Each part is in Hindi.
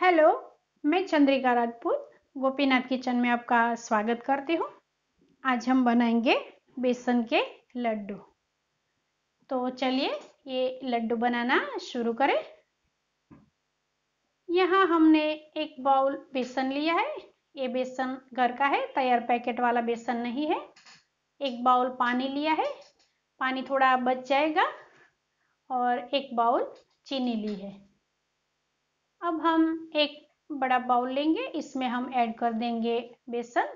हेलो मैं चंद्रिका राजपूत गोपीनाथ किचन में आपका स्वागत करती हूँ आज हम बनाएंगे बेसन के लड्डू तो चलिए ये लड्डू बनाना शुरू करें यहाँ हमने एक बाउल बेसन लिया है ये बेसन घर का है तैयार पैकेट वाला बेसन नहीं है एक बाउल पानी लिया है पानी थोड़ा बच जाएगा और एक बाउल चीनी ली है अब हम एक बड़ा बाउल लेंगे इसमें हम ऐड कर देंगे बेसन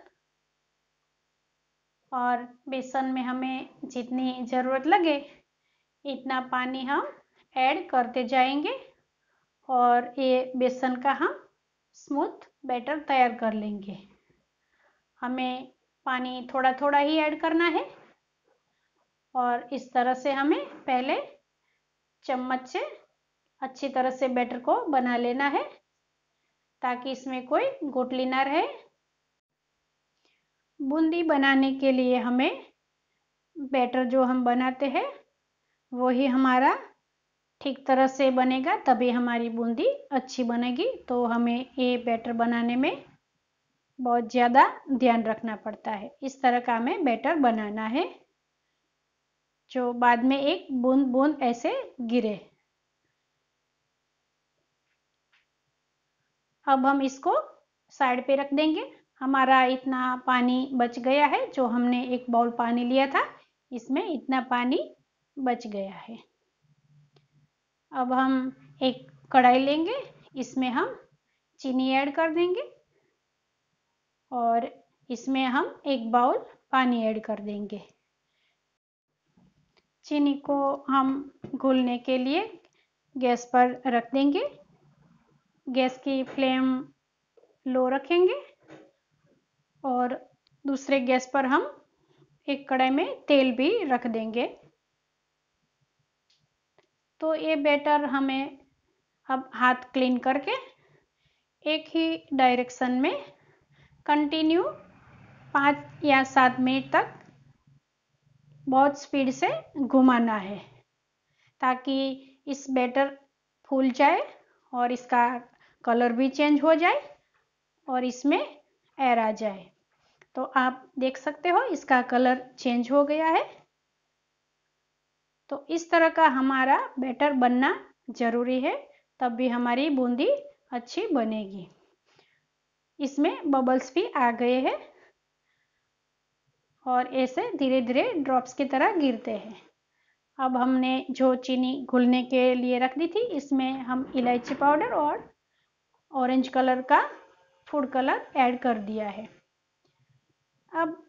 और बेसन में हमें जितनी ज़रूरत लगे इतना पानी हम ऐड करते जाएंगे और ये बेसन का हम स्मूथ बैटर तैयार कर लेंगे हमें पानी थोड़ा थोड़ा ही ऐड करना है और इस तरह से हमें पहले चम्मच से अच्छी तरह से बैटर को बना लेना है ताकि इसमें कोई गोटली ना रहे बूंदी बनाने के लिए हमें बैटर जो हम बनाते हैं वही हमारा ठीक तरह से बनेगा तभी हमारी बूंदी अच्छी बनेगी तो हमें ये बैटर बनाने में बहुत ज़्यादा ध्यान रखना पड़ता है इस तरह का हमें बैटर बनाना है जो बाद में एक बूंद बूंद ऐसे गिरे अब हम इसको साइड पे रख देंगे हमारा इतना पानी बच गया है जो हमने एक बाउल पानी लिया था इसमें इतना पानी बच गया है अब हम एक कढ़ाई लेंगे इसमें हम चीनी ऐड कर देंगे और इसमें हम एक बाउल पानी ऐड कर देंगे चीनी को हम घुलने के लिए गैस पर रख देंगे गैस की फ्लेम लो रखेंगे और दूसरे गैस पर हम एक कढ़ाई में तेल भी रख देंगे तो ये बैटर हमें अब हाथ क्लीन करके एक ही डायरेक्शन में कंटिन्यू पाँच या सात मिनट तक बहुत स्पीड से घुमाना है ताकि इस बैटर फूल जाए और इसका कलर भी चेंज हो जाए और इसमें एर आ जाए तो आप देख सकते हो इसका कलर चेंज हो गया है तो इस तरह का हमारा बैटर बनना जरूरी है तब भी हमारी बूंदी अच्छी बनेगी इसमें बबल्स भी आ गए हैं और ऐसे धीरे धीरे ड्रॉप्स की तरह गिरते हैं अब हमने जो चीनी घुलने के लिए रख दी थी इसमें हम इलायची पाउडर और ऑरेंज कलर का फूड कलर ऐड कर दिया है अब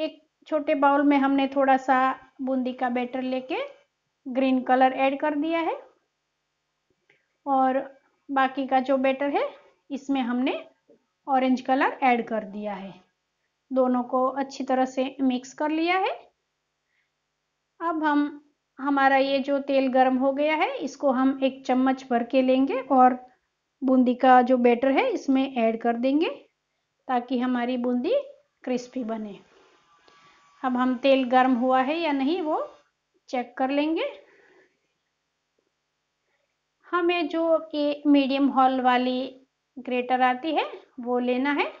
एक छोटे बाउल में हमने थोड़ा सा बूंदी का बैटर लेके ग्रीन कलर ऐड कर दिया है और बाकी का जो बैटर है इसमें हमने ऑरेंज कलर ऐड कर दिया है दोनों को अच्छी तरह से मिक्स कर लिया है अब हम हमारा ये जो तेल गर्म हो गया है इसको हम एक चम्मच भर के लेंगे और बूंदी का जो बैटर है इसमें ऐड कर देंगे ताकि हमारी बूंदी क्रिस्पी बने अब हम तेल गर्म हुआ है या नहीं वो चेक कर लेंगे हमें जो ये मीडियम हॉल वाली ग्रेटर आती है वो लेना है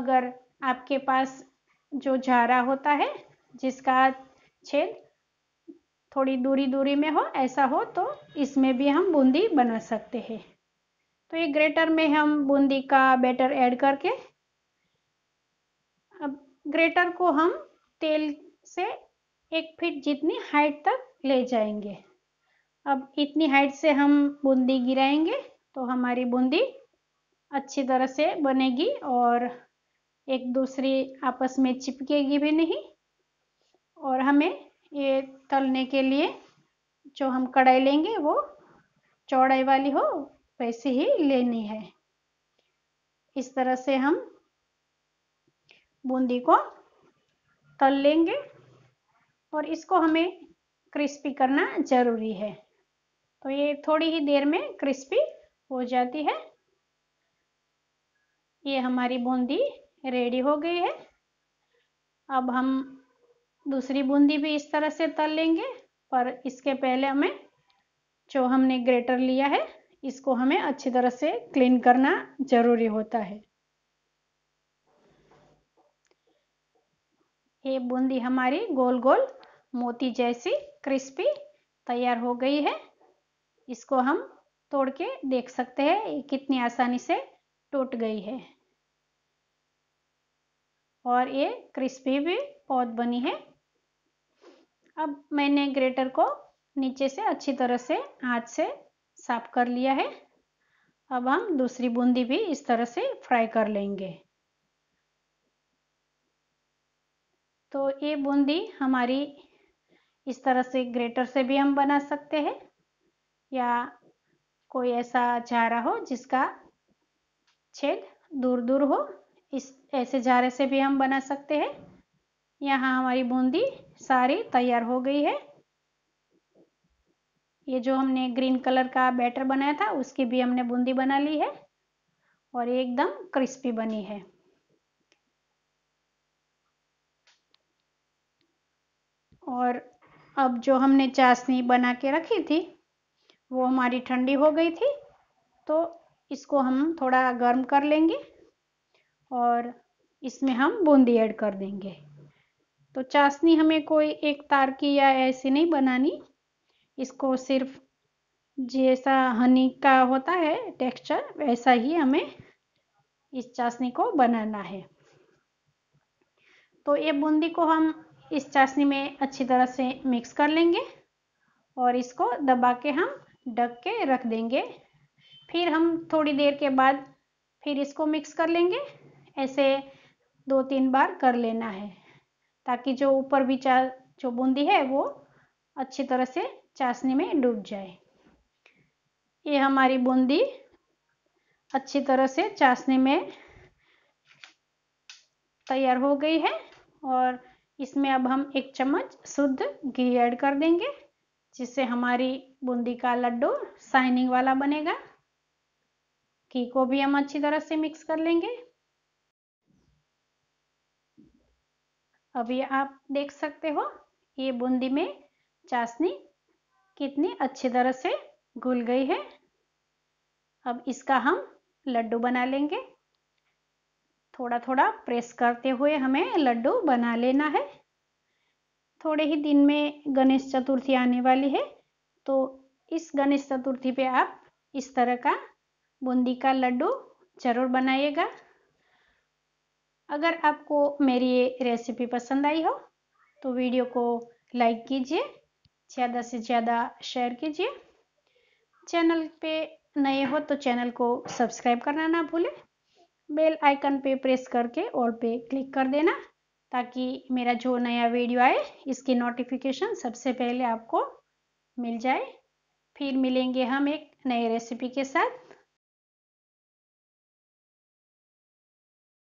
अगर आपके पास जो झारा होता है जिसका छेद थोड़ी दूरी दूरी में हो ऐसा हो तो इसमें भी हम बूंदी बना सकते हैं तो ये ग्रेटर में हम बूंदी का बैटर ऐड करके अब ग्रेटर को हम तेल से एक फीट जितनी हाइट तक ले जाएंगे अब इतनी हाइट से हम बूंदी गिराएंगे तो हमारी बूंदी अच्छी तरह से बनेगी और एक दूसरी आपस में चिपकेगी भी नहीं और हमें ये तलने के लिए जो हम कढ़ाई लेंगे वो चौड़ाई वाली हो वैसे ही लेनी है इस तरह से हम बूंदी को तल लेंगे और इसको हमें क्रिस्पी करना ज़रूरी है तो ये थोड़ी ही देर में क्रिस्पी हो जाती है ये हमारी बूंदी रेडी हो गई है अब हम दूसरी बूंदी भी इस तरह से तल लेंगे पर इसके पहले हमें जो हमने ग्रेटर लिया है इसको हमें अच्छी तरह से क्लीन करना जरूरी होता है ये बूंदी हमारी गोल गोल मोती जैसी क्रिस्पी तैयार हो गई है इसको हम तोड़ के देख सकते हैं ये कितनी आसानी से टूट गई है और ये क्रिस्पी भी बहुत बनी है अब मैंने ग्रेटर को नीचे से अच्छी तरह से हाथ से साफ कर लिया है अब हम दूसरी बूंदी भी इस तरह से फ्राई कर लेंगे तो ये बूंदी हमारी इस तरह से ग्रेटर से भी हम बना सकते हैं या कोई ऐसा झारा हो जिसका छेद दूर दूर हो इस ऐसे झारे से भी हम बना सकते हैं यहाँ हमारी बूंदी सारी तैयार हो गई है ये जो हमने ग्रीन कलर का बैटर बनाया था उसकी भी हमने बूंदी बना ली है और ये एकदम क्रिस्पी बनी है और अब जो हमने चाशनी बना के रखी थी वो हमारी ठंडी हो गई थी तो इसको हम थोड़ा गर्म कर लेंगे और इसमें हम बूंदी ऐड कर देंगे तो चाशनी हमें कोई एक तार की या ऐसी नहीं बनानी इसको सिर्फ जैसा हनी का होता है टेक्सचर वैसा ही हमें इस चाशनी को बनाना है तो ये बूंदी को हम इस चाशनी में अच्छी तरह से मिक्स कर लेंगे और इसको दबा के हम ढक के रख देंगे फिर हम थोड़ी देर के बाद फिर इसको मिक्स कर लेंगे ऐसे दो तीन बार कर लेना है ताकि जो ऊपर भी चा जो बूंदी है वो अच्छी तरह से चाशनी में डूब जाए ये हमारी बूंदी अच्छी तरह से चाशनी में तैयार हो गई है और इसमें अब हम एक चम्मच शुद्ध घी ऐड कर देंगे जिससे हमारी बूंदी का लड्डू शाइनिंग वाला बनेगा घी को भी हम अच्छी तरह से मिक्स कर लेंगे अब ये आप देख सकते हो ये बूंदी में चाशनी कितनी अच्छी तरह से घुल गई है अब इसका हम लड्डू बना लेंगे थोड़ा थोड़ा प्रेस करते हुए हमें लड्डू बना लेना है थोड़े ही दिन में गणेश चतुर्थी आने वाली है तो इस गणेश चतुर्थी पे आप इस तरह का बूंदी का लड्डू जरूर बनाइएगा अगर आपको मेरी ये रेसिपी पसंद आई हो तो वीडियो को लाइक कीजिए ज़्यादा से ज़्यादा शेयर कीजिए चैनल पे नए हो तो चैनल को सब्सक्राइब करना ना भूलें बेल आइकन पे प्रेस करके ऑल पे क्लिक कर देना ताकि मेरा जो नया वीडियो आए इसकी नोटिफिकेशन सबसे पहले आपको मिल जाए फिर मिलेंगे हम एक नई रेसिपी के साथ